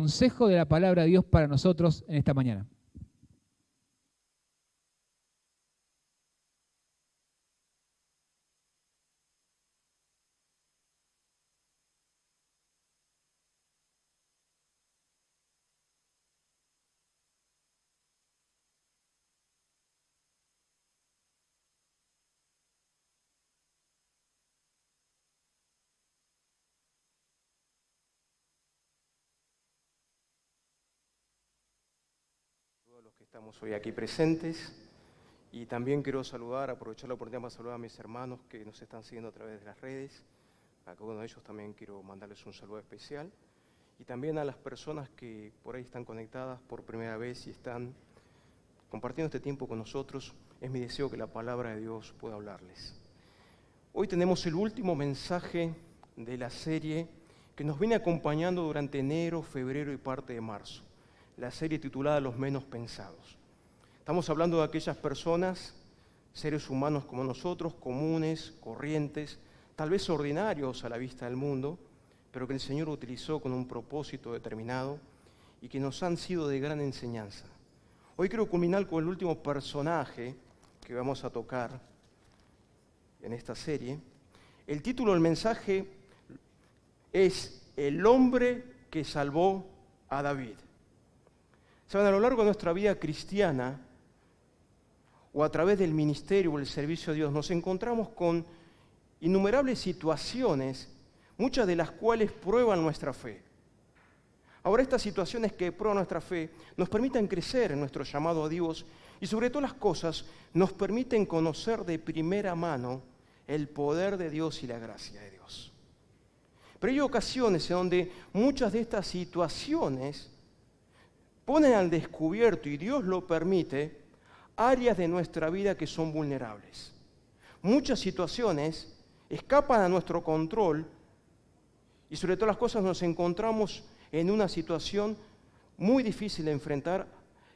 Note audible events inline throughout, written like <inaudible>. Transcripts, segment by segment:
consejo de la palabra de Dios para nosotros en esta mañana. estamos hoy aquí presentes. Y también quiero saludar, aprovechar la oportunidad para saludar a mis hermanos que nos están siguiendo a través de las redes. A cada uno de ellos también quiero mandarles un saludo especial. Y también a las personas que por ahí están conectadas por primera vez y están compartiendo este tiempo con nosotros. Es mi deseo que la palabra de Dios pueda hablarles. Hoy tenemos el último mensaje de la serie que nos viene acompañando durante enero, febrero y parte de marzo la serie titulada Los menos pensados. Estamos hablando de aquellas personas, seres humanos como nosotros, comunes, corrientes, tal vez ordinarios a la vista del mundo, pero que el Señor utilizó con un propósito determinado y que nos han sido de gran enseñanza. Hoy quiero culminar con el último personaje que vamos a tocar en esta serie. El título del mensaje es El hombre que salvó a David. Saben, a lo largo de nuestra vida cristiana, o a través del ministerio o el servicio a Dios, nos encontramos con innumerables situaciones, muchas de las cuales prueban nuestra fe. Ahora, estas situaciones que prueban nuestra fe nos permiten crecer en nuestro llamado a Dios y sobre todo las cosas nos permiten conocer de primera mano el poder de Dios y la gracia de Dios. Pero hay ocasiones en donde muchas de estas situaciones ponen al descubierto, y Dios lo permite, áreas de nuestra vida que son vulnerables. Muchas situaciones escapan a nuestro control y sobre todas las cosas nos encontramos en una situación muy difícil de enfrentar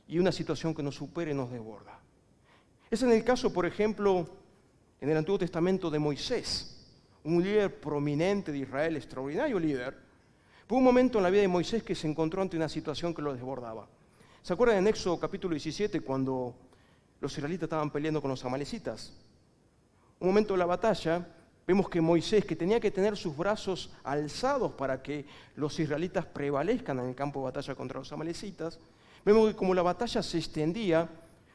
y una situación que nos supere y nos desborda. Es en el caso, por ejemplo, en el Antiguo Testamento de Moisés, un líder prominente de Israel, extraordinario líder, fue un momento en la vida de Moisés que se encontró ante una situación que lo desbordaba. ¿Se acuerdan en Éxodo capítulo 17 cuando los israelitas estaban peleando con los amalecitas? Un momento de la batalla, vemos que Moisés, que tenía que tener sus brazos alzados para que los israelitas prevalezcan en el campo de batalla contra los amalecitas, vemos que como la batalla se extendía,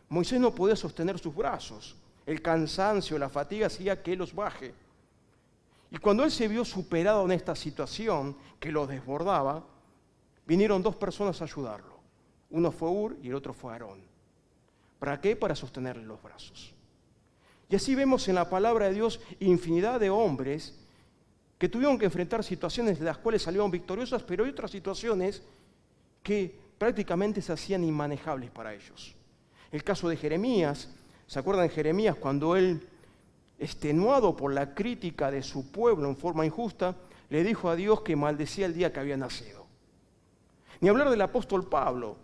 Moisés no podía sostener sus brazos. El cansancio, la fatiga hacía que los baje. Y cuando él se vio superado en esta situación que lo desbordaba, vinieron dos personas a ayudarlo. Uno fue Ur y el otro fue Aarón. ¿Para qué? Para sostenerle los brazos. Y así vemos en la palabra de Dios infinidad de hombres que tuvieron que enfrentar situaciones de las cuales salieron victoriosas, pero hay otras situaciones que prácticamente se hacían inmanejables para ellos. El caso de Jeremías, ¿se acuerdan de Jeremías cuando él extenuado por la crítica de su pueblo en forma injusta, le dijo a Dios que maldecía el día que había nacido. Ni hablar del apóstol Pablo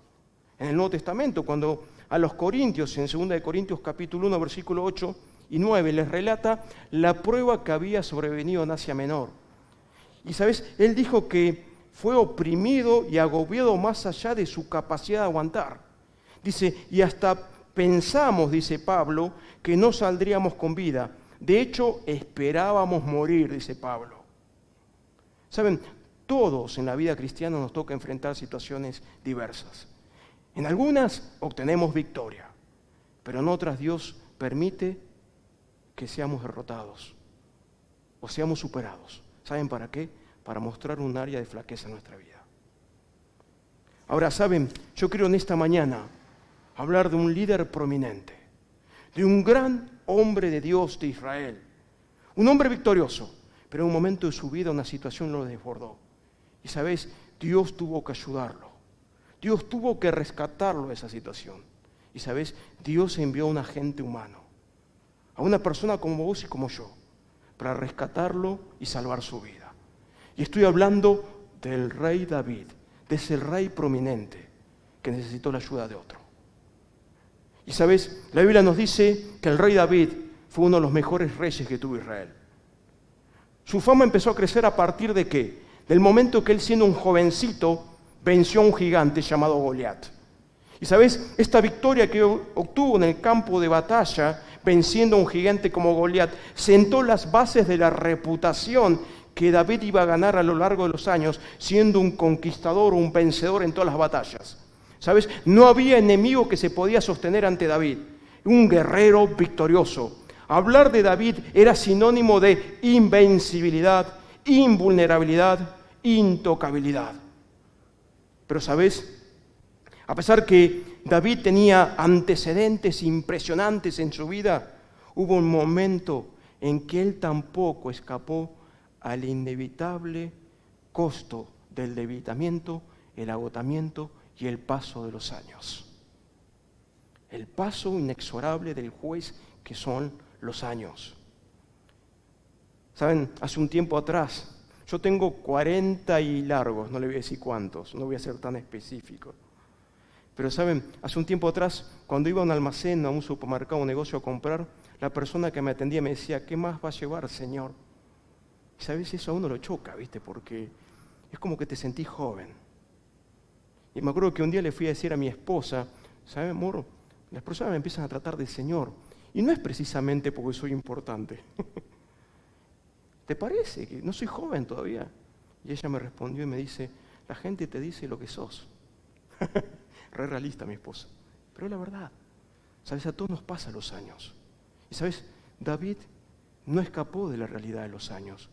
en el Nuevo Testamento, cuando a los Corintios, en 2 de Corintios capítulo 1, versículo 8 y 9, les relata la prueba que había sobrevenido en Asia Menor. Y sabes, él dijo que fue oprimido y agobiado más allá de su capacidad de aguantar. Dice, y hasta pensamos, dice Pablo, que no saldríamos con vida. De hecho, esperábamos morir, dice Pablo. Saben, todos en la vida cristiana nos toca enfrentar situaciones diversas. En algunas obtenemos victoria, pero en otras Dios permite que seamos derrotados o seamos superados. ¿Saben para qué? Para mostrar un área de flaqueza en nuestra vida. Ahora, ¿saben? Yo creo en esta mañana hablar de un líder prominente, de un gran hombre de Dios de Israel, un hombre victorioso, pero en un momento de su vida una situación lo desbordó. Y sabes, Dios tuvo que ayudarlo, Dios tuvo que rescatarlo de esa situación. Y sabes, Dios envió a un agente humano, a una persona como vos y como yo, para rescatarlo y salvar su vida. Y estoy hablando del rey David, de ese rey prominente que necesitó la ayuda de otro. Y sabes, la Biblia nos dice que el rey David fue uno de los mejores reyes que tuvo Israel. Su fama empezó a crecer a partir de qué? Del momento que él siendo un jovencito venció a un gigante llamado Goliat. Y sabes, esta victoria que obtuvo en el campo de batalla, venciendo a un gigante como Goliat, sentó las bases de la reputación que David iba a ganar a lo largo de los años, siendo un conquistador, un vencedor en todas las batallas. ¿Sabes? No había enemigo que se podía sostener ante David. Un guerrero victorioso. Hablar de David era sinónimo de invencibilidad, invulnerabilidad, intocabilidad. Pero, ¿sabes? A pesar que David tenía antecedentes impresionantes en su vida, hubo un momento en que él tampoco escapó al inevitable costo del debilitamiento, el agotamiento y el paso de los años. El paso inexorable del juez que son los años. Saben, hace un tiempo atrás, yo tengo 40 y largos, no le voy a decir cuántos, no voy a ser tan específico. Pero saben, hace un tiempo atrás, cuando iba a un almacén, a un supermercado, a un negocio a comprar, la persona que me atendía me decía, ¿qué más va a llevar, Señor? Y sabes, eso a uno lo choca, ¿viste? Porque es como que te sentís joven. Y me acuerdo que un día le fui a decir a mi esposa, ¿sabes amor? Las personas me empiezan a tratar de Señor. Y no es precisamente porque soy importante. <laughs> ¿Te parece no soy joven todavía? Y ella me respondió y me dice, la gente te dice lo que sos. <laughs> Re realista mi esposa. Pero es la verdad. Sabes, a todos nos pasan los años. Y sabes, David no escapó de la realidad de los años,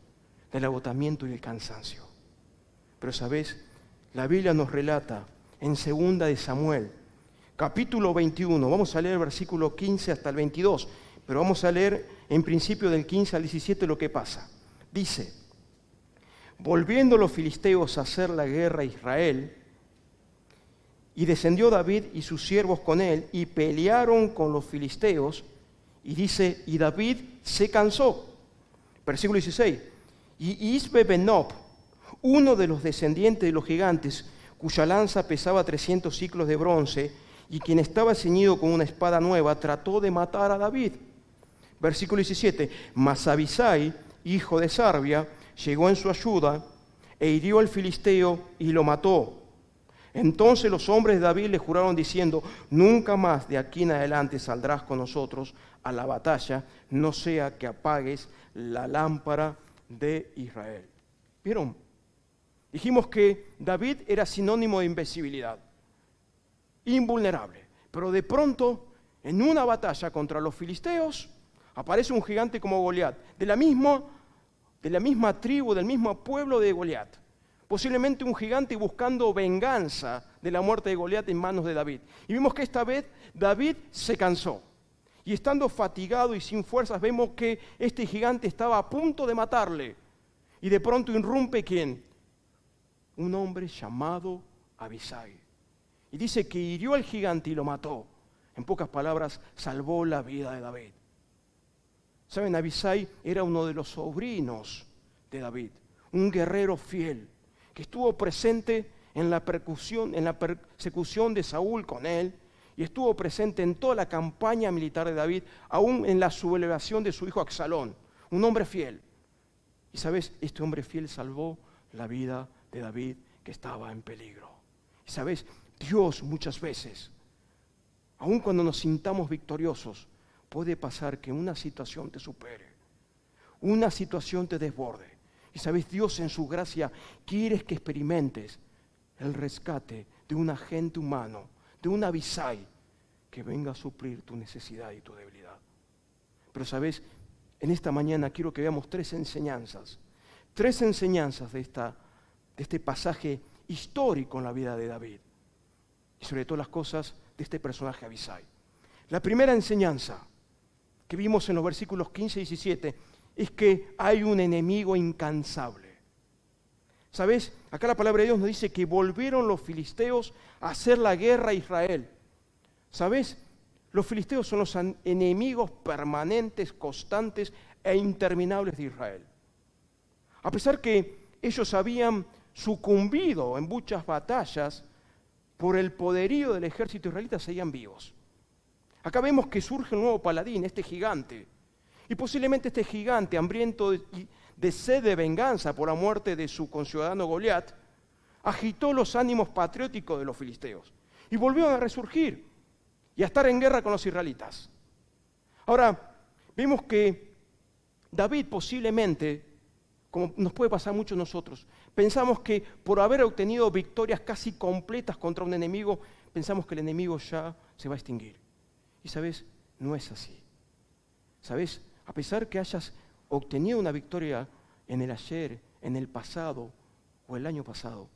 del agotamiento y del cansancio. Pero sabes, la Biblia nos relata en segunda de Samuel, capítulo 21. Vamos a leer el versículo 15 hasta el 22, pero vamos a leer en principio del 15 al 17 lo que pasa. Dice, volviendo los filisteos a hacer la guerra a Israel, y descendió David y sus siervos con él y pelearon con los filisteos. Y dice, y David se cansó. Versículo 16. Y Isbe Benob, uno de los descendientes de los gigantes, cuya lanza pesaba 300 ciclos de bronce, y quien estaba ceñido con una espada nueva trató de matar a David. Versículo 17, mas Abisai, hijo de Sarbia, llegó en su ayuda e hirió al filisteo y lo mató. Entonces los hombres de David le juraron diciendo, nunca más de aquí en adelante saldrás con nosotros a la batalla, no sea que apagues la lámpara de Israel. ¿Vieron? Dijimos que David era sinónimo de invencibilidad, invulnerable. Pero de pronto, en una batalla contra los filisteos, aparece un gigante como Goliat, de la misma, de la misma tribu, del mismo pueblo de Goliat. Posiblemente un gigante buscando venganza de la muerte de Goliat en manos de David. Y vimos que esta vez David se cansó. Y estando fatigado y sin fuerzas, vemos que este gigante estaba a punto de matarle. Y de pronto irrumpe quién? un hombre llamado Abisai. Y dice que hirió al gigante y lo mató. En pocas palabras, salvó la vida de David. Saben, Abisai era uno de los sobrinos de David, un guerrero fiel que estuvo presente en la, persecución de Saúl con él y estuvo presente en toda la campaña militar de David, aún en la sublevación de su hijo Axalón, un hombre fiel. Y sabes, este hombre fiel salvó la vida David que estaba en peligro. Y sabes, Dios muchas veces, aun cuando nos sintamos victoriosos, puede pasar que una situación te supere, una situación te desborde. Y sabes, Dios en su gracia quiere que experimentes el rescate de un agente humano, de un abisai que venga a suplir tu necesidad y tu debilidad. Pero sabes, en esta mañana quiero que veamos tres enseñanzas, tres enseñanzas de esta de este pasaje histórico en la vida de David y sobre todo las cosas de este personaje Abisai. La primera enseñanza que vimos en los versículos 15 y 17 es que hay un enemigo incansable. ¿Sabes? Acá la palabra de Dios nos dice que volvieron los filisteos a hacer la guerra a Israel. ¿Sabes? Los filisteos son los enemigos permanentes, constantes e interminables de Israel. A pesar que ellos habían sucumbido en muchas batallas por el poderío del ejército israelita, seguían vivos. Acá vemos que surge un nuevo paladín, este gigante. Y posiblemente este gigante, hambriento de sed de venganza por la muerte de su conciudadano Goliat, agitó los ánimos patrióticos de los filisteos y volvieron a resurgir y a estar en guerra con los israelitas. Ahora, vemos que David posiblemente como nos puede pasar a nosotros. Pensamos que por haber obtenido victorias casi completas contra un enemigo, pensamos que el enemigo ya se va a extinguir. Y sabes, no es así. Sabes, a pesar que hayas obtenido una victoria en el ayer, en el pasado o el año pasado,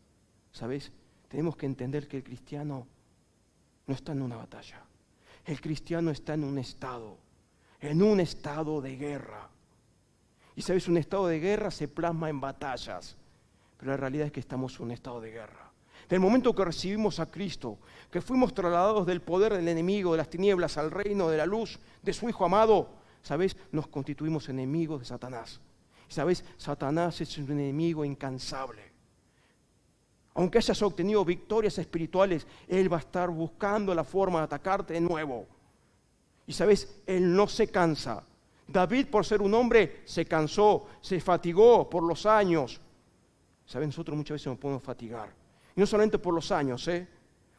sabes, tenemos que entender que el cristiano no está en una batalla. El cristiano está en un estado, en un estado de guerra. Y sabes, un estado de guerra se plasma en batallas, pero la realidad es que estamos en un estado de guerra. Del momento que recibimos a Cristo, que fuimos trasladados del poder del enemigo, de las tinieblas, al reino de la luz, de su Hijo amado, sabes, nos constituimos enemigos de Satanás. Y sabes, Satanás es un enemigo incansable. Aunque hayas obtenido victorias espirituales, Él va a estar buscando la forma de atacarte de nuevo. Y sabes, Él no se cansa. David, por ser un hombre, se cansó, se fatigó por los años. Sabes, Nosotros muchas veces nos podemos fatigar. Y no solamente por los años, ¿eh?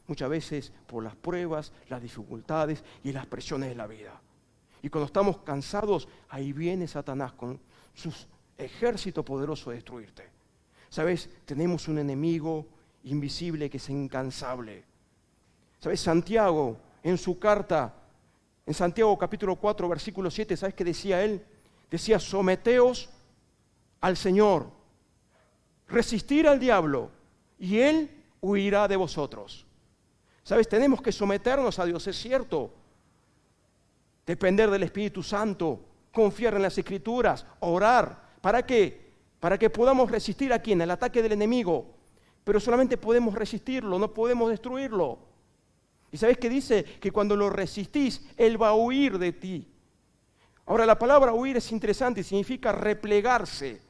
Muchas veces por las pruebas, las dificultades y las presiones de la vida. Y cuando estamos cansados, ahí viene Satanás con su ejército poderoso de destruirte. ¿Sabes? Tenemos un enemigo invisible que es incansable. ¿Sabes? Santiago, en su carta, en Santiago capítulo 4, versículo 7, ¿sabes qué decía él? Decía, someteos al Señor, resistir al diablo y él huirá de vosotros. ¿Sabes? Tenemos que someternos a Dios, es cierto. Depender del Espíritu Santo, confiar en las Escrituras, orar. ¿Para qué? Para que podamos resistir a en el ataque del enemigo. Pero solamente podemos resistirlo, no podemos destruirlo. ¿Y sabes qué dice? Que cuando lo resistís, Él va a huir de ti. Ahora, la palabra huir es interesante, significa replegarse.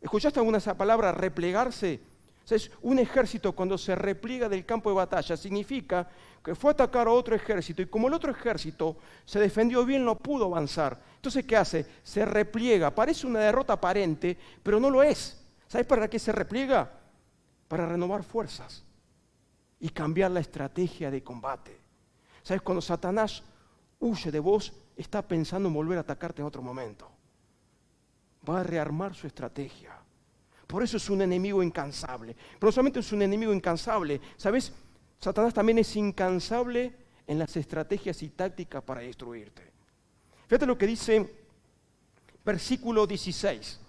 ¿Escuchaste alguna esa palabra, replegarse? sea, es un ejército cuando se repliega del campo de batalla, significa que fue a atacar a otro ejército y como el otro ejército se defendió bien, no pudo avanzar. Entonces, ¿qué hace? Se repliega. Parece una derrota aparente, pero no lo es. ¿Sabes para qué se repliega? Para renovar fuerzas y cambiar la estrategia de combate. ¿Sabes? Cuando Satanás huye de vos, está pensando en volver a atacarte en otro momento. Va a rearmar su estrategia. Por eso es un enemigo incansable. Pero no solamente es un enemigo incansable, ¿sabes? Satanás también es incansable en las estrategias y tácticas para destruirte. Fíjate lo que dice versículo 16.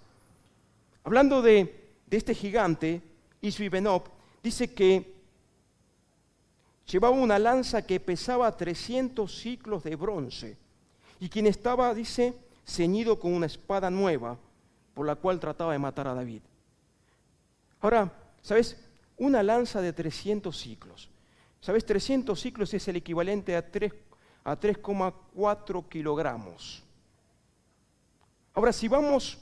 Hablando de, de este gigante, Isui dice que Llevaba una lanza que pesaba 300 ciclos de bronce y quien estaba, dice, ceñido con una espada nueva por la cual trataba de matar a David. Ahora, ¿sabes? Una lanza de 300 ciclos. ¿Sabes? 300 ciclos es el equivalente a 3,4 a kilogramos. Ahora, si vamos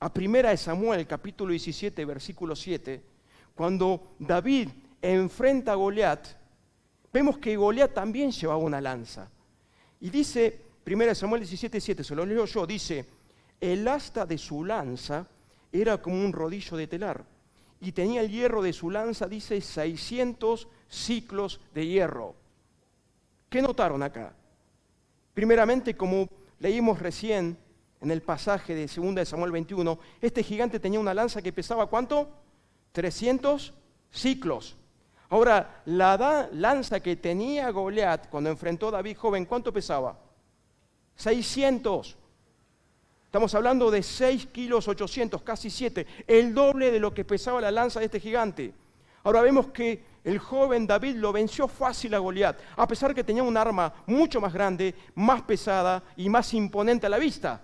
a 1 Samuel, capítulo 17, versículo 7, cuando David enfrenta a Goliat, vemos que Goliat también llevaba una lanza. Y dice, 1 Samuel 17, 7, se lo leo yo, dice, el asta de su lanza era como un rodillo de telar y tenía el hierro de su lanza, dice, 600 ciclos de hierro. ¿Qué notaron acá? Primeramente, como leímos recién en el pasaje de 2 de Samuel 21, este gigante tenía una lanza que pesaba ¿cuánto? 300 ciclos. Ahora, la lanza que tenía Goliat cuando enfrentó a David joven, ¿cuánto pesaba? 600. Estamos hablando de 6 kilos 800, casi 7, el doble de lo que pesaba la lanza de este gigante. Ahora vemos que el joven David lo venció fácil a Goliat, a pesar que tenía un arma mucho más grande, más pesada y más imponente a la vista.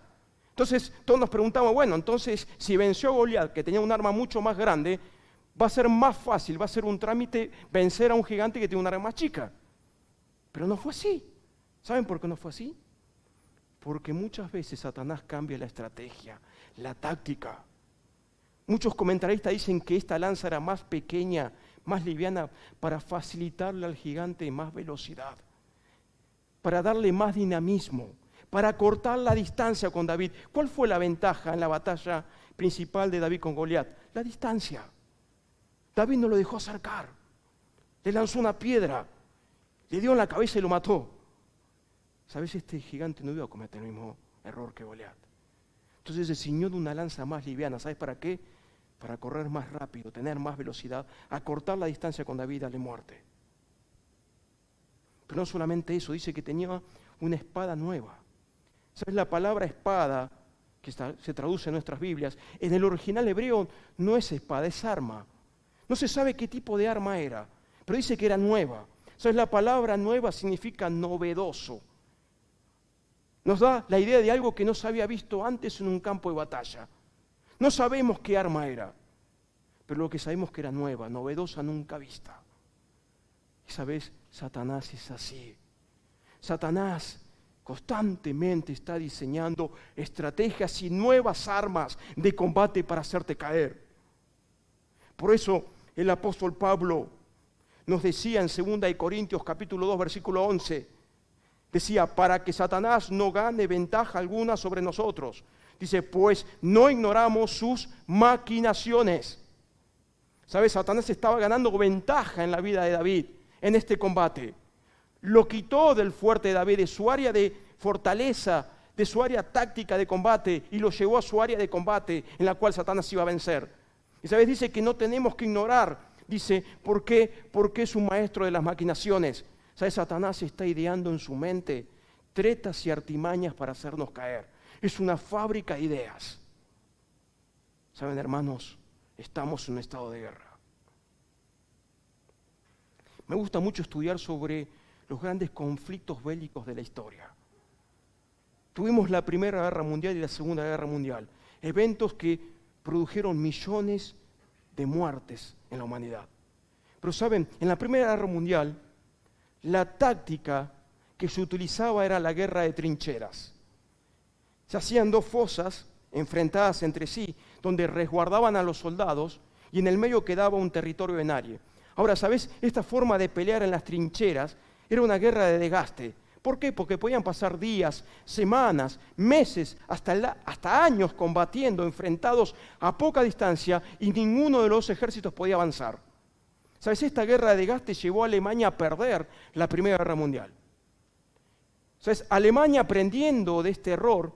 Entonces todos nos preguntamos, bueno, entonces si venció a Goliat, que tenía un arma mucho más grande, va a ser más fácil, va a ser un trámite vencer a un gigante que tiene un arma más chica. Pero no fue así. ¿Saben por qué no fue así? Porque muchas veces Satanás cambia la estrategia, la táctica. Muchos comentaristas dicen que esta lanza era más pequeña, más liviana, para facilitarle al gigante más velocidad, para darle más dinamismo, para cortar la distancia con David. ¿Cuál fue la ventaja en la batalla principal de David con Goliat? La distancia. David no lo dejó acercar. Le lanzó una piedra, le dio en la cabeza y lo mató. ¿Sabes? Este gigante no iba a cometer el mismo error que Goliat. Entonces se ciñó de una lanza más liviana. ¿Sabes para qué? Para correr más rápido, tener más velocidad, acortar la distancia con David a la muerte. Pero no solamente eso, dice que tenía una espada nueva. ¿Sabes? La palabra espada, que se traduce en nuestras Biblias, en el original hebreo no es espada, es arma. No se sabe qué tipo de arma era, pero dice que era nueva. ¿Sabes? la palabra nueva significa novedoso. Nos da la idea de algo que no se había visto antes en un campo de batalla. No sabemos qué arma era, pero lo que sabemos que era nueva, novedosa, nunca vista. Y sabes, Satanás es así. Satanás constantemente está diseñando estrategias y nuevas armas de combate para hacerte caer. Por eso el apóstol Pablo nos decía en 2 Corintios capítulo 2 versículo 11, decía, para que Satanás no gane ventaja alguna sobre nosotros. Dice, pues no ignoramos sus maquinaciones. ¿Sabes? Satanás estaba ganando ventaja en la vida de David, en este combate. Lo quitó del fuerte de David, de su área de fortaleza, de su área táctica de combate, y lo llevó a su área de combate en la cual Satanás iba a vencer. Y sabes, dice que no tenemos que ignorar. Dice, ¿por qué? Porque es un maestro de las maquinaciones. ¿Sabes? Satanás está ideando en su mente tretas y artimañas para hacernos caer. Es una fábrica de ideas. Saben, hermanos, estamos en un estado de guerra. Me gusta mucho estudiar sobre los grandes conflictos bélicos de la historia. Tuvimos la Primera Guerra Mundial y la Segunda Guerra Mundial, eventos que produjeron millones de muertes en la humanidad. Pero saben, en la Primera Guerra Mundial, la táctica que se utilizaba era la guerra de trincheras. Se hacían dos fosas enfrentadas entre sí, donde resguardaban a los soldados y en el medio quedaba un territorio en nadie. Ahora, ¿sabes? Esta forma de pelear en las trincheras era una guerra de desgaste, ¿Por qué? Porque podían pasar días, semanas, meses, hasta, años combatiendo, enfrentados a poca distancia y ninguno de los ejércitos podía avanzar. ¿Sabes? Esta guerra de desgaste llevó a Alemania a perder la Primera Guerra Mundial. ¿Sabes? Alemania aprendiendo de este error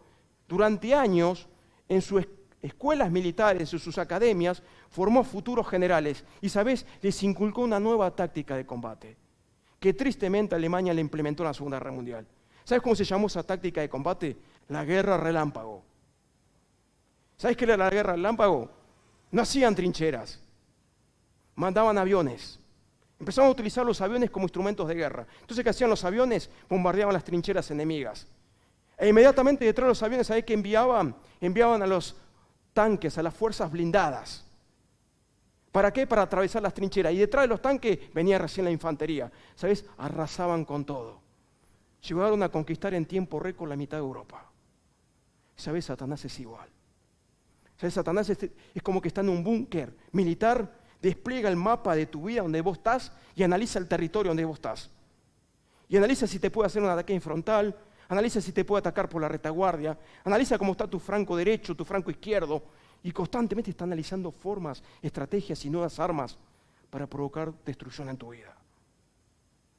durante años en sus escuelas militares, en sus academias, formó futuros generales y, ¿sabes? Les inculcó una nueva táctica de combate que tristemente Alemania le implementó en la Segunda Guerra Mundial. ¿Sabes cómo se llamó esa táctica de combate? La guerra relámpago. ¿Sabes qué era la guerra relámpago? No hacían trincheras, mandaban aviones. Empezaban a utilizar los aviones como instrumentos de guerra. Entonces, ¿qué hacían los aviones? Bombardeaban las trincheras enemigas. E inmediatamente detrás de los aviones, ¿sabes qué enviaban? Enviaban a los tanques, a las fuerzas blindadas. ¿Para qué? Para atravesar las trincheras. Y detrás de los tanques venía recién la infantería. ¿Sabes? Arrasaban con todo. Llegaron a conquistar en tiempo récord la mitad de Europa. ¿Sabes? Satanás es igual. ¿Sabes? Satanás es, como que está en un búnker militar, despliega el mapa de tu vida donde vos estás y analiza el territorio donde vos estás. Y analiza si te puede hacer un ataque frontal, analiza si te puede atacar por la retaguardia, analiza cómo está tu franco derecho, tu franco izquierdo, y constantemente está analizando formas, estrategias y nuevas armas para provocar destrucción en tu vida.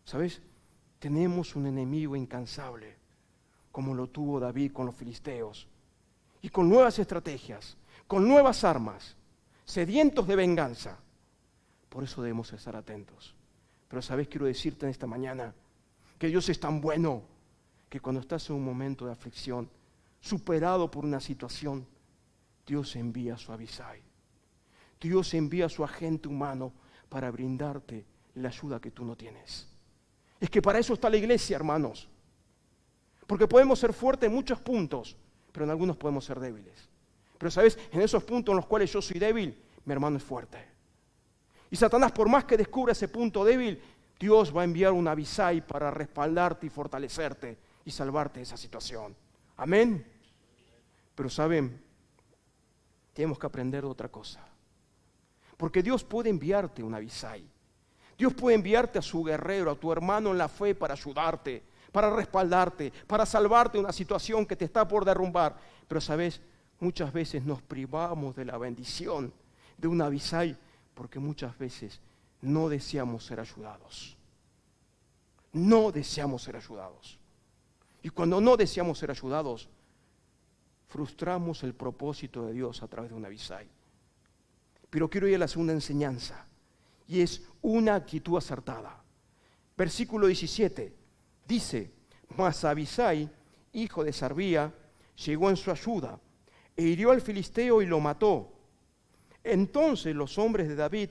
¿Sabes? Tenemos un enemigo incansable, como lo tuvo David con los filisteos, y con nuevas estrategias, con nuevas armas, sedientos de venganza. Por eso debemos estar atentos. Pero sabes, quiero decirte en esta mañana que Dios es tan bueno que cuando estás en un momento de aflicción, superado por una situación, Dios envía su Abisai. Dios envía su agente humano para brindarte la ayuda que tú no tienes. Es que para eso está la iglesia, hermanos. Porque podemos ser fuertes en muchos puntos, pero en algunos podemos ser débiles. Pero sabes, en esos puntos en los cuales yo soy débil, mi hermano es fuerte. Y Satanás, por más que descubra ese punto débil, Dios va a enviar un avisai para respaldarte y fortalecerte y salvarte de esa situación. Amén. Pero saben, tenemos que aprender de otra cosa. Porque Dios puede enviarte un Abisai. Dios puede enviarte a su guerrero, a tu hermano en la fe para ayudarte, para respaldarte, para salvarte de una situación que te está por derrumbar. Pero sabes, muchas veces nos privamos de la bendición de un Abisai porque muchas veces no deseamos ser ayudados. No deseamos ser ayudados. Y cuando no deseamos ser ayudados, frustramos el propósito de Dios a través de un Abisai. Pero quiero ir a la segunda enseñanza, y es una actitud acertada. Versículo 17 dice, mas Abisai, hijo de Sarbía, llegó en su ayuda e hirió al filisteo y lo mató. Entonces los hombres de David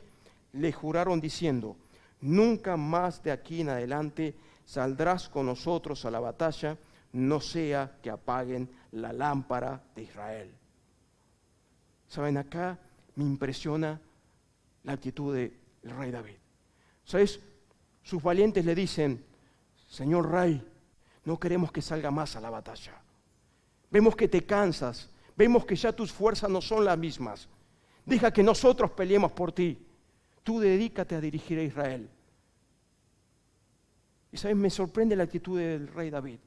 le juraron diciendo, nunca más de aquí en adelante saldrás con nosotros a la batalla, no sea que apaguen la lámpara de Israel. Saben, acá me impresiona la actitud del rey David. ¿Sabes? Sus valientes le dicen, Señor rey, no queremos que salga más a la batalla. Vemos que te cansas, vemos que ya tus fuerzas no son las mismas. Deja que nosotros peleemos por ti. Tú dedícate a dirigir a Israel. Y sabes, me sorprende la actitud del rey David,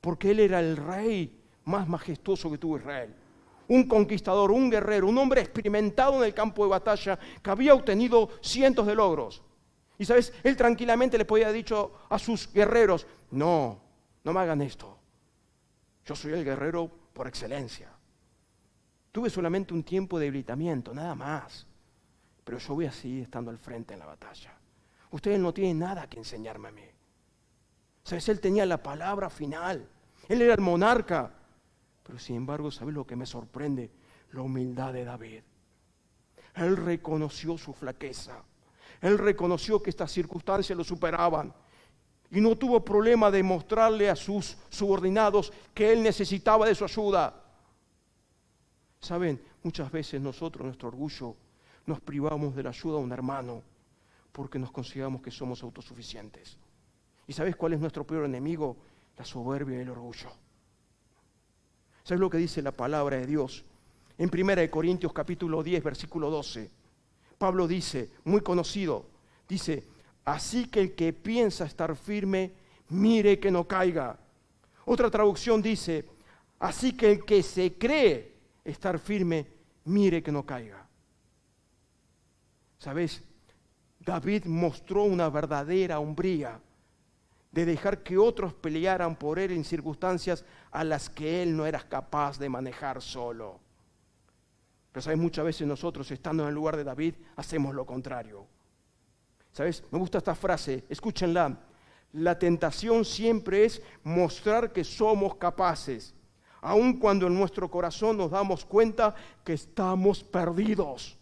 porque él era el rey más majestuoso que tuvo Israel. Un conquistador, un guerrero, un hombre experimentado en el campo de batalla que había obtenido cientos de logros. Y sabes, él tranquilamente le podía haber dicho a sus guerreros, no, no me hagan esto. Yo soy el guerrero por excelencia. Tuve solamente un tiempo de debilitamiento, nada más. Pero yo voy a seguir estando al frente en la batalla. Ustedes no tienen nada que enseñarme a mí. ¿Sabes? Él tenía la palabra final. Él era el monarca. Pero sin embargo, ¿sabes lo que me sorprende? La humildad de David. Él reconoció su flaqueza. Él reconoció que estas circunstancias lo superaban. Y no tuvo problema de mostrarle a sus subordinados que él necesitaba de su ayuda. Saben, muchas veces nosotros, nuestro orgullo, nos privamos de la ayuda a un hermano porque nos consideramos que somos autosuficientes. ¿Y sabes cuál es nuestro peor enemigo? La soberbia y el orgullo. ¿Sabes lo que dice la palabra de Dios? En 1 Corintios capítulo 10, versículo 12, Pablo dice, muy conocido, dice, así que el que piensa estar firme, mire que no caiga. Otra traducción dice, así que el que se cree estar firme, mire que no caiga. ¿Sabes? David mostró una verdadera hombría de dejar que otros pelearan por él en circunstancias a las que él no era capaz de manejar solo. Pero sabes, muchas veces nosotros, estando en el lugar de David, hacemos lo contrario. ¿Sabes? Me gusta esta frase, escúchenla. La tentación siempre es mostrar que somos capaces, aun cuando en nuestro corazón nos damos cuenta que estamos perdidos.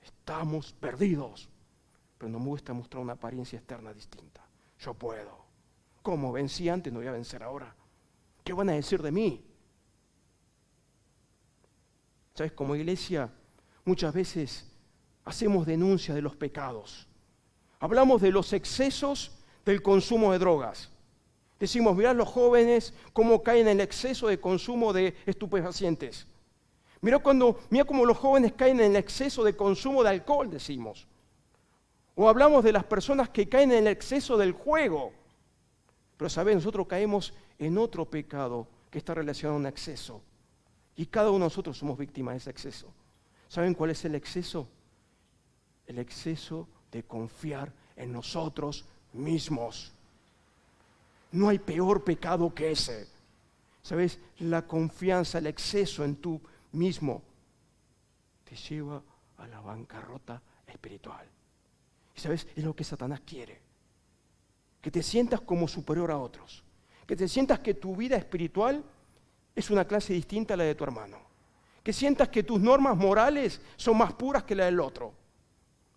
Estamos perdidos pero no me gusta mostrar una apariencia externa distinta. Yo puedo. Como vencí antes, no voy a vencer ahora. ¿Qué van a decir de mí? ¿Sabes? Como iglesia, muchas veces hacemos denuncia de los pecados. Hablamos de los excesos del consumo de drogas. Decimos, mirá los jóvenes cómo caen en el exceso de consumo de estupefacientes. Mirá, cuando, mirá cómo los jóvenes caen en el exceso de consumo de alcohol, decimos. O hablamos de las personas que caen en el exceso del juego. Pero sabes, nosotros caemos en otro pecado que está relacionado a un exceso. Y cada uno de nosotros somos víctimas de ese exceso. ¿Saben cuál es el exceso? El exceso de confiar en nosotros mismos. No hay peor pecado que ese. ¿Sabes? La confianza, el exceso en tú mismo te lleva a la bancarrota espiritual. Y sabes, es lo que Satanás quiere. Que te sientas como superior a otros. Que te sientas que tu vida espiritual es una clase distinta a la de tu hermano. Que sientas que tus normas morales son más puras que la del otro.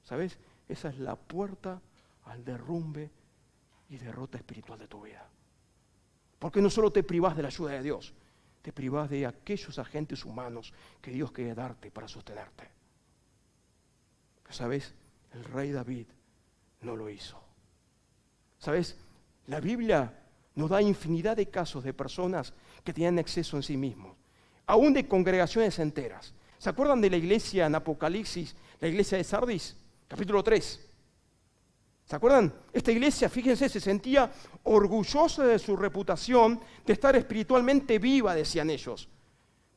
¿Sabes? Esa es la puerta al derrumbe y derrota espiritual de tu vida. Porque no solo te privas de la ayuda de Dios, te privas de aquellos agentes humanos que Dios quiere darte para sostenerte. ¿Sabes? el rey David no lo hizo. ¿Sabes? La Biblia nos da infinidad de casos de personas que tenían exceso en sí mismos, aún de congregaciones enteras. ¿Se acuerdan de la iglesia en Apocalipsis, la iglesia de Sardis, capítulo 3? ¿Se acuerdan? Esta iglesia, fíjense, se sentía orgullosa de su reputación de estar espiritualmente viva, decían ellos.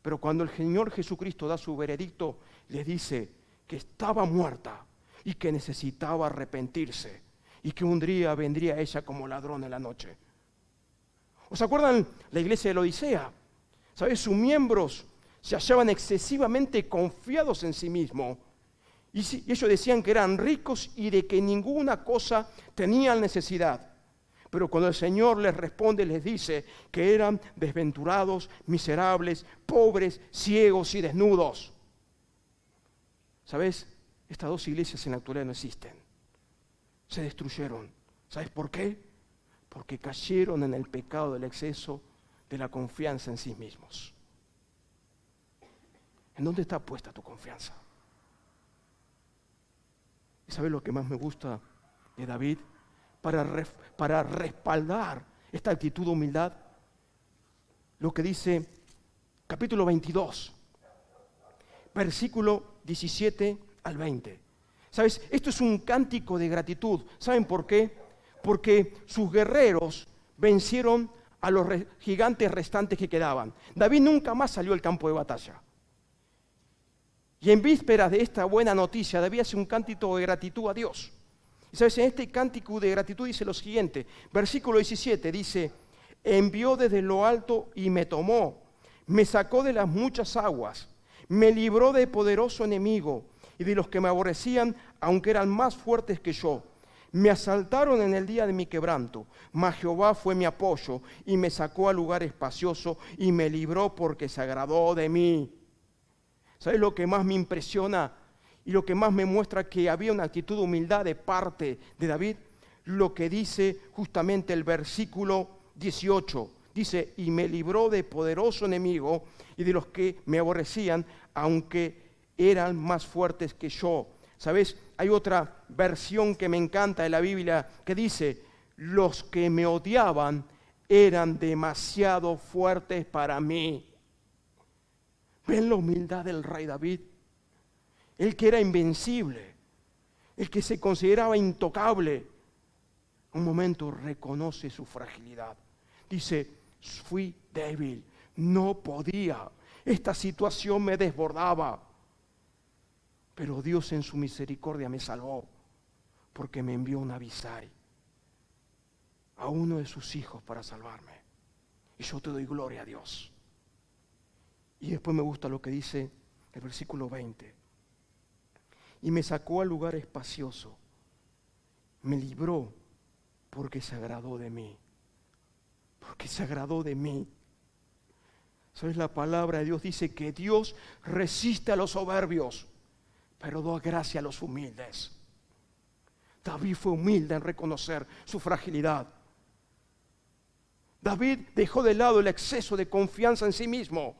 Pero cuando el Señor Jesucristo da su veredicto, le dice que estaba muerta, y que necesitaba arrepentirse y que un día vendría ella como ladrón en la noche. ¿Os acuerdan la iglesia de la Odisea? ¿Sabes? Sus miembros se hallaban excesivamente confiados en sí mismos y ellos decían que eran ricos y de que ninguna cosa tenían necesidad. Pero cuando el Señor les responde, les dice que eran desventurados, miserables, pobres, ciegos y desnudos. ¿Sabes? Estas dos iglesias en la actualidad no existen. Se destruyeron. ¿Sabes por qué? Porque cayeron en el pecado del exceso de la confianza en sí mismos. ¿En dónde está puesta tu confianza? ¿Y sabes lo que más me gusta de David? Para, para respaldar esta actitud de humildad, lo que dice capítulo 22, versículo 17 al 20. ¿Sabes? Esto es un cántico de gratitud. ¿Saben por qué? Porque sus guerreros vencieron a los gigantes restantes que quedaban. David nunca más salió al campo de batalla. Y en vísperas de esta buena noticia, David hace un cántico de gratitud a Dios. sabes, en este cántico de gratitud dice lo siguiente, versículo 17 dice, envió desde lo alto y me tomó, me sacó de las muchas aguas, me libró de poderoso enemigo, y de los que me aborrecían, aunque eran más fuertes que yo. Me asaltaron en el día de mi quebranto, mas Jehová fue mi apoyo y me sacó al lugar espacioso y me libró porque se agradó de mí. ¿Sabes lo que más me impresiona y lo que más me muestra que había una actitud de humildad de parte de David? Lo que dice justamente el versículo 18. Dice, y me libró de poderoso enemigo y de los que me aborrecían, aunque eran más fuertes que yo. ¿Sabes? Hay otra versión que me encanta de la Biblia que dice, los que me odiaban eran demasiado fuertes para mí. ¿Ven la humildad del rey David? El que era invencible, el que se consideraba intocable. Un momento reconoce su fragilidad. Dice, fui débil, no podía. Esta situación me desbordaba. Pero Dios en su misericordia me salvó porque me envió un avisar a uno de sus hijos para salvarme. Y yo te doy gloria a Dios. Y después me gusta lo que dice el versículo 20. Y me sacó al lugar espacioso. Me libró porque se agradó de mí. Porque se agradó de mí. ¿Sabes? La palabra de Dios dice que Dios resiste a los soberbios pero doy gracia a los humildes. David fue humilde en reconocer su fragilidad. David dejó de lado el exceso de confianza en sí mismo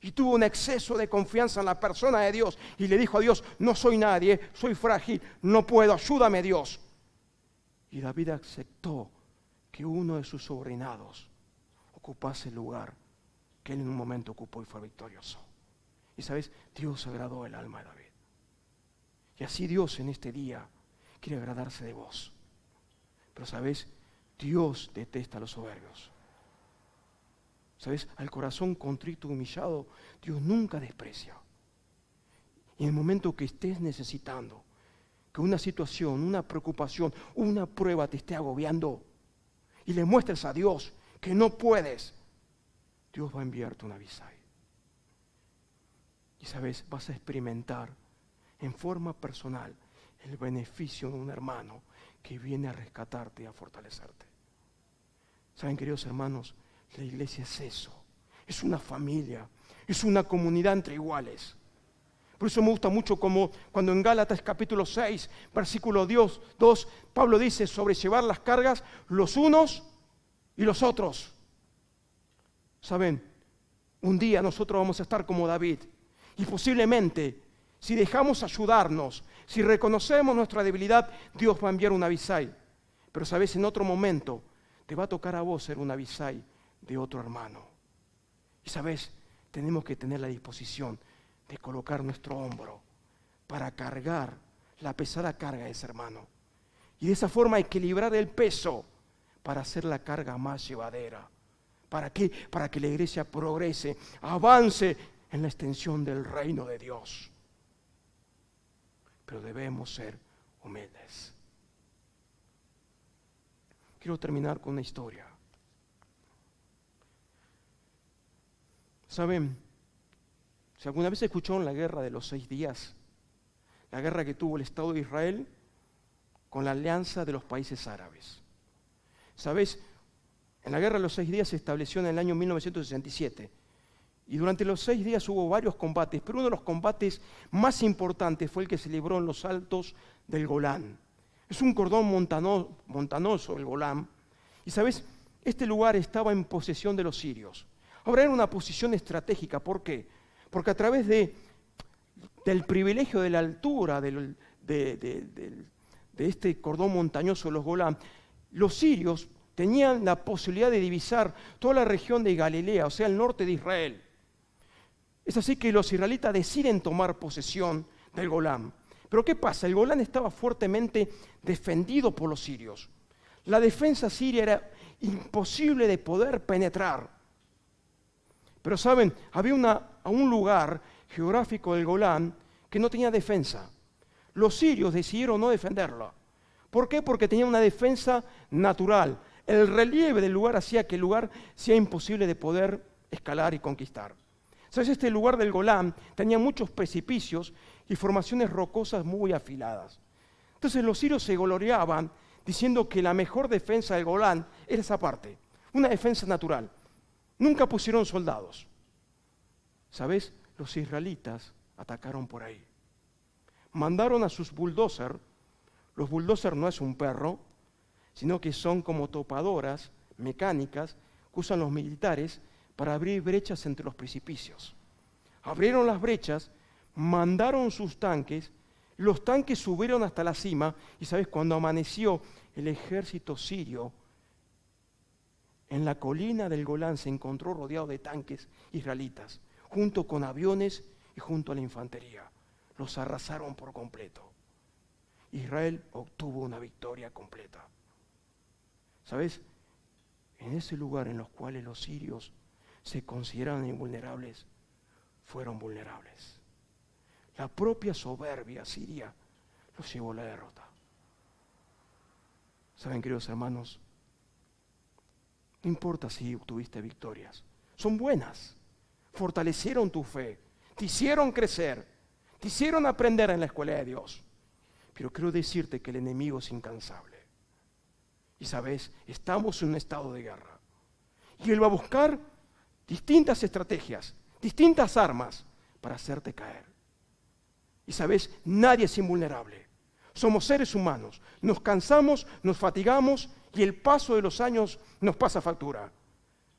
y tuvo un exceso de confianza en la persona de Dios y le dijo a Dios, no soy nadie, soy frágil, no puedo, ayúdame Dios. Y David aceptó que uno de sus sobrinados ocupase el lugar que él en un momento ocupó y fue victorioso. Y sabes, Dios agradó el alma de David. Y así Dios en este día quiere agradarse de vos. Pero sabes, Dios detesta a los soberbios. Sabes, al corazón contrito, y humillado, Dios nunca desprecia. Y en el momento que estés necesitando, que una situación, una preocupación, una prueba te esté agobiando y le muestres a Dios que no puedes, Dios va a enviarte una visa. Y sabes, vas a experimentar en forma personal el beneficio de un hermano que viene a rescatarte y a fortalecerte. Saben, queridos hermanos, la iglesia es eso. Es una familia, es una comunidad entre iguales. Por eso me gusta mucho como cuando en Gálatas capítulo 6, versículo 2, Pablo dice sobre llevar las cargas los unos y los otros. Saben, un día nosotros vamos a estar como David y posiblemente si dejamos ayudarnos, si reconocemos nuestra debilidad, Dios va a enviar un avisai Pero sabes, en otro momento te va a tocar a vos ser un avisai de otro hermano. Y sabes, tenemos que tener la disposición de colocar nuestro hombro para cargar la pesada carga de ese hermano. Y de esa forma equilibrar el peso para hacer la carga más llevadera. ¿Para qué? Para que la iglesia progrese, avance en la extensión del reino de Dios pero debemos ser humildes. Quiero terminar con una historia. ¿Saben? Si alguna vez escucharon la guerra de los seis días, la guerra que tuvo el Estado de Israel con la alianza de los países árabes. ¿Sabes? En la guerra de los seis días se estableció en el año 1967 y durante los seis días hubo varios combates, pero uno de los combates más importantes fue el que se libró en los altos del Golán. Es un cordón montanoso el Golán. Y sabes, este lugar estaba en posesión de los sirios. Ahora era una posición estratégica. ¿Por qué? Porque a través de, del privilegio de la altura de, de, este cordón montañoso de los Golán, los sirios tenían la posibilidad de divisar toda la región de Galilea, o sea, el norte de Israel. Es así que los israelitas deciden tomar posesión del Golán. Pero ¿qué pasa? El Golán estaba fuertemente defendido por los sirios. La defensa siria era imposible de poder penetrar. Pero saben, había un lugar geográfico del Golán que no tenía defensa. Los sirios decidieron no defenderlo. ¿Por qué? Porque tenía una defensa natural. El relieve del lugar hacía que el lugar sea imposible de poder escalar y conquistar. ¿Sabes? este lugar del Golán tenía muchos precipicios y formaciones rocosas muy afiladas. Entonces los sirios se gloriaban diciendo que la mejor defensa del Golán era esa parte, una defensa natural. Nunca pusieron soldados. ¿Sabes? Los israelitas atacaron por ahí. Mandaron a sus bulldozers. Los bulldozers no es un perro, sino que son como topadoras mecánicas que usan los militares para abrir brechas entre los precipicios. Abrieron las brechas, mandaron sus tanques, los tanques subieron hasta la cima y sabes, cuando amaneció el ejército sirio, en la colina del Golán se encontró rodeado de tanques israelitas, junto con aviones y junto a la infantería. Los arrasaron por completo. Israel obtuvo una victoria completa. ¿Sabes? En ese lugar en los cuales los sirios se consideraban invulnerables, fueron vulnerables. La propia soberbia siria los llevó a la derrota. Saben, queridos hermanos, no importa si obtuviste victorias, son buenas, fortalecieron tu fe, te hicieron crecer, te hicieron aprender en la escuela de Dios. Pero quiero decirte que el enemigo es incansable. Y sabes, estamos en un estado de guerra. Y él va a buscar distintas estrategias, distintas armas para hacerte caer. Y sabes, nadie es invulnerable. Somos seres humanos, nos cansamos, nos fatigamos y el paso de los años nos pasa factura.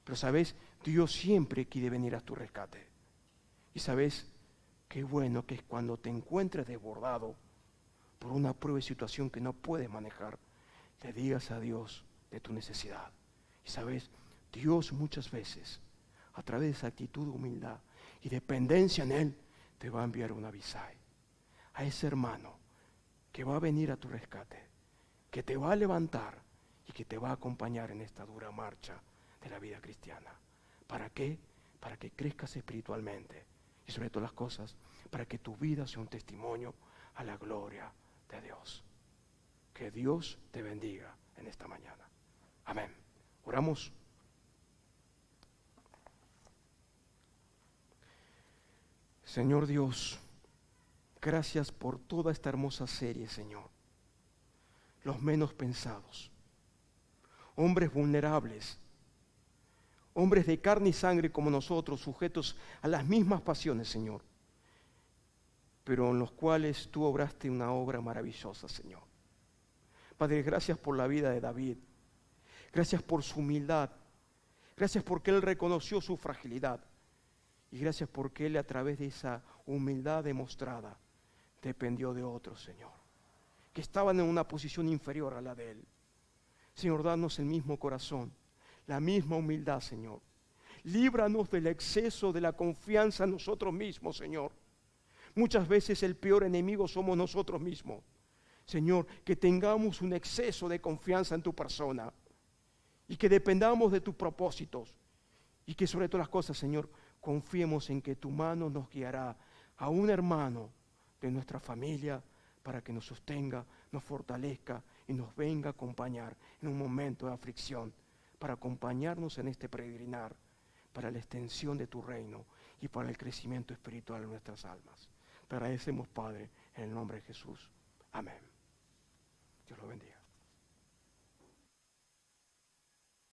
Pero sabes, Dios siempre quiere venir a tu rescate. Y sabes, qué bueno que es cuando te encuentres desbordado por una prueba de situación que no puedes manejar, le digas a Dios de tu necesidad. Y sabes, Dios muchas veces a través de esa actitud de humildad y dependencia en Él, te va a enviar un avisaje A ese hermano que va a venir a tu rescate, que te va a levantar y que te va a acompañar en esta dura marcha de la vida cristiana. ¿Para qué? Para que crezcas espiritualmente y sobre todas las cosas, para que tu vida sea un testimonio a la gloria de Dios. Que Dios te bendiga en esta mañana. Amén. Oramos. Señor Dios, gracias por toda esta hermosa serie, Señor. Los menos pensados, hombres vulnerables, hombres de carne y sangre como nosotros, sujetos a las mismas pasiones, Señor, pero en los cuales tú obraste una obra maravillosa, Señor. Padre, gracias por la vida de David. Gracias por su humildad. Gracias porque él reconoció su fragilidad y gracias porque Él a través de esa humildad demostrada dependió de otros, Señor, que estaban en una posición inferior a la de Él. Señor, danos el mismo corazón, la misma humildad, Señor. Líbranos del exceso de la confianza en nosotros mismos, Señor. Muchas veces el peor enemigo somos nosotros mismos. Señor, que tengamos un exceso de confianza en tu persona y que dependamos de tus propósitos y que sobre todas las cosas, Señor, confiemos en que tu mano nos guiará a un hermano de nuestra familia para que nos sostenga, nos fortalezca y nos venga a acompañar en un momento de aflicción, para acompañarnos en este peregrinar, para la extensión de tu reino y para el crecimiento espiritual de nuestras almas. Te agradecemos, Padre, en el nombre de Jesús. Amén. Dios lo bendiga.